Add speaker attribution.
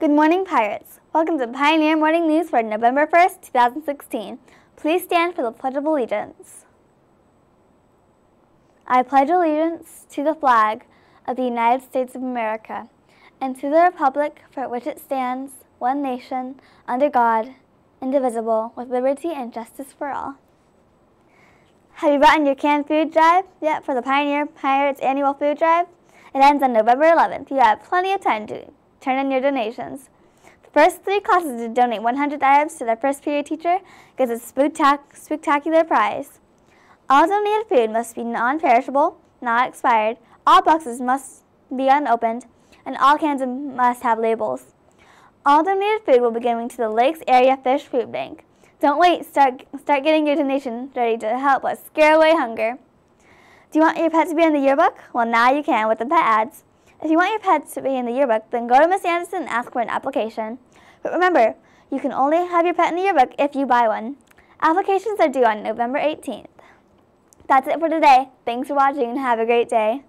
Speaker 1: Good morning, Pirates. Welcome to Pioneer Morning News for November 1st, 2016. Please stand for the Pledge of Allegiance. I pledge allegiance to the flag of the United States of America and to the republic for which it stands, one nation, under God, indivisible, with liberty and justice for all. Have you gotten in your canned food drive yet for the Pioneer Pirates Annual Food Drive? It ends on November 11th. You have plenty of time to Turn in your donations. The first three classes to donate 100 items to their first period teacher gets a spectacular prize. All donated food must be non-perishable, not expired. All boxes must be unopened, and all cans must have labels. All donated food will be going to the Lakes Area Fish Food Bank. Don't wait. Start start getting your donation ready to help us scare away hunger. Do you want your pet to be in the yearbook? Well, now you can with the pet ads. If you want your pets to be in the yearbook, then go to Miss Anderson and ask for an application. But remember, you can only have your pet in the yearbook if you buy one. Applications are due on November 18th. That's it for today. Thanks for watching and have a great day.